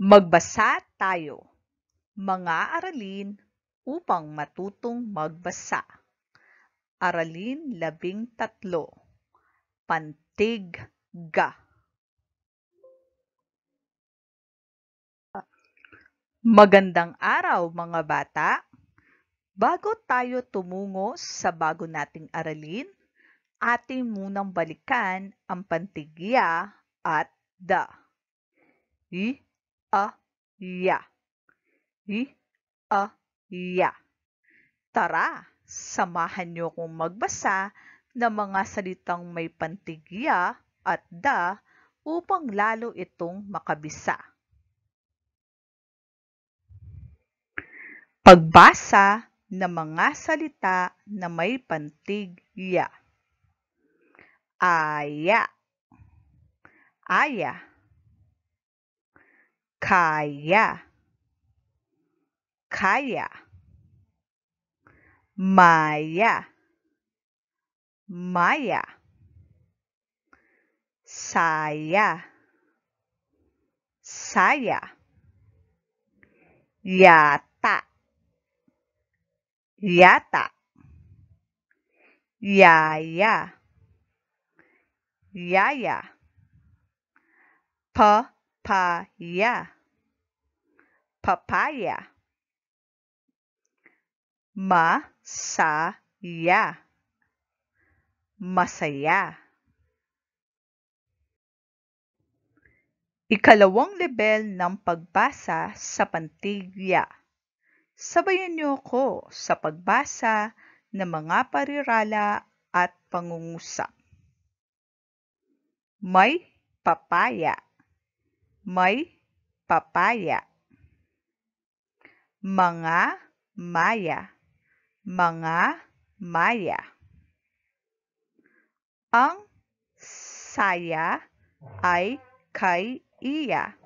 Magbasa tayo. Mga aralin upang matutong magbasa. Aralin labing tatlo. Pantig ga. Magandang araw mga bata. Bago tayo tumungo sa bago nating aralin, ating munang balikan ang pantigya at da. I a ya. i a ya. Tara, samahan niyo kong magbasa ng mga salitang may pantigya at da upang lalo itong makabisa. Pagbasa ng mga salita na may pantigya. Aya. Aya. kaya kaya maya maya saya saya yata yata yaya yaya pa papaya papaya masaya masaya Ikalawang level ng pagbasa sa pantigya. Sabayan niyo ako sa pagbasa ng mga parirala at pangungusap. May papaya may papaya. Mga maya, mga maya. Ang saya ay kay iya.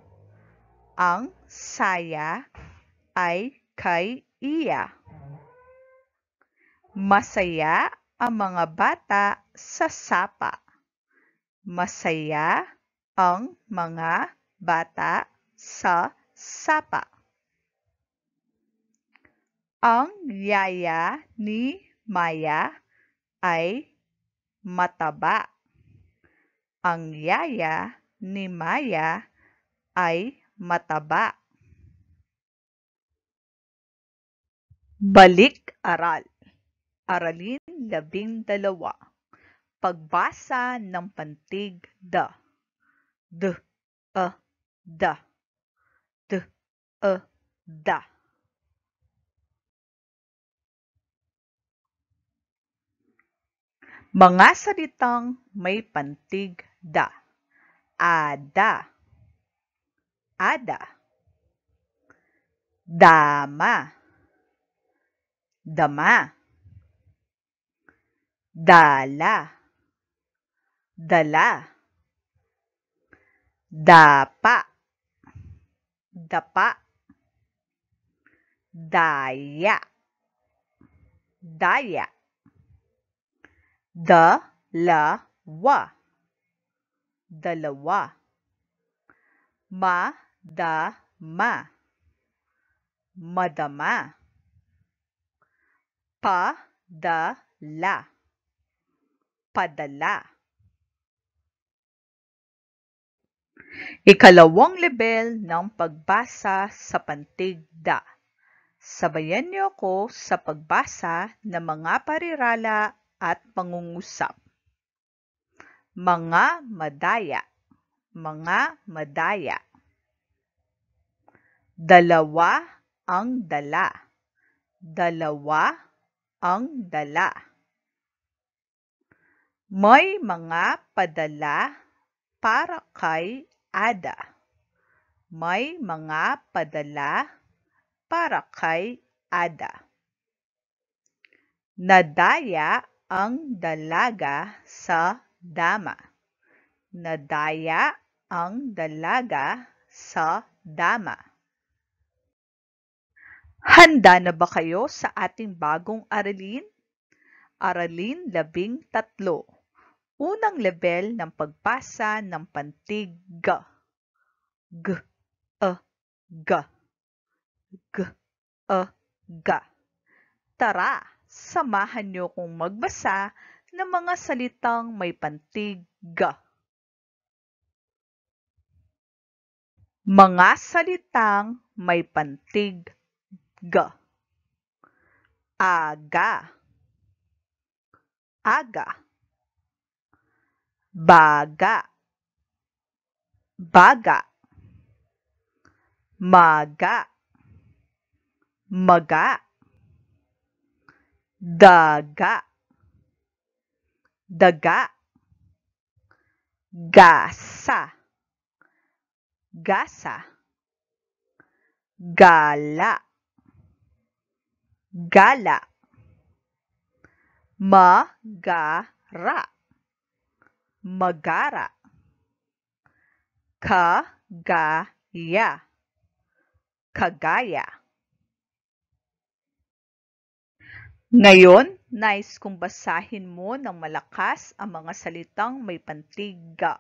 Ang saya ay kay iya. Masaya ang mga bata sa sapa. Masaya ang mga bata sa sapa. Ang yaya ni Maya ay mataba. Ang yaya ni Maya ay mataba. Balik aral. Aralin labing dalawa. Pagbasa ng pantig da. D, a, ah da d a, da Mga salitang may pantig da. Ada. Ada. Dama. Dama. Dala. Dala. Dapa dapa, daya, daya, dalawa, dalawa, madama, madama, padala, padala. Ikalawang level ng pagbasa sa pantigda. Sabayan niyo ako sa pagbasa ng mga parirala at pangungusap. Mga madaya. Mga madaya. Dalawa ang dala. Dalawa ang dala. May mga padala para kay Ada, may mga padala para kay Ada. Nadaya ang dalaga sa dama. Nadaya ang dalaga sa dama. Handa na ba kayo sa ating bagong aralin? Aralin labing tatlo unang level ng pagpasa ng pantig g. G, e, g. G, e, g. Tara, samahan niyo kong magbasa ng mga salitang may pantig g. Mga salitang may pantig g. Aga. Aga baga baga maga maga daga daga gasa gasa gala gala magara magara kagaya kagaya Ngayon, nais nice kong basahin mo ng malakas ang mga salitang may pantiga.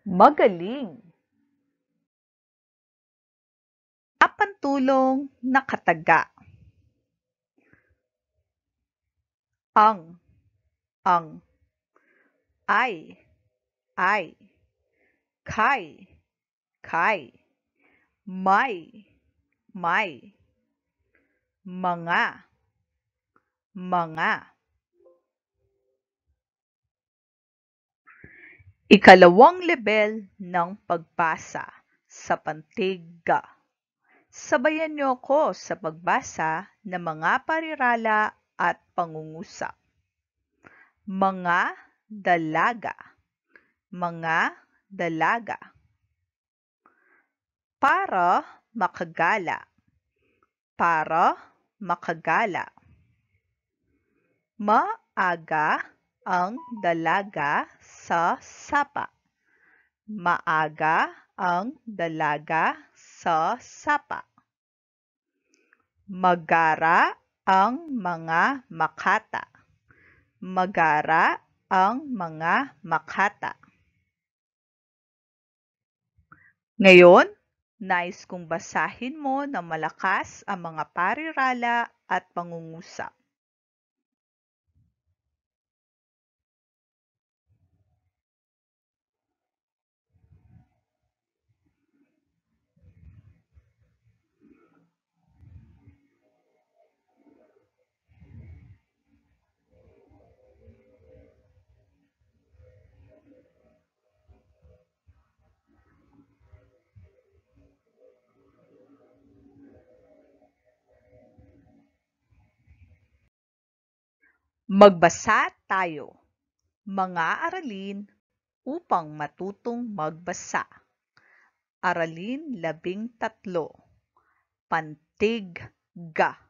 Magaling! Apantulong nakataga. Ang, ang. Ay, ay. Kai, kai. May, may. Mga, mga. Ikalawang level ng pagbasa sa pantigga. Sabayan niyo ako sa pagbasa ng mga parirala at pangungusap. Mga dalaga. Mga dalaga. Para makagala. Para makagala. Maaga ang dalaga sa sapa. Maaga ang dalaga sa sapa. Magara ang mga makata. Magara ang mga makata. Ngayon, nais kong basahin mo na malakas ang mga parirala at pangungusap. Magbasa tayo. Mga aralin upang matutong magbasa. Aralin labing tatlo. Pantig ga.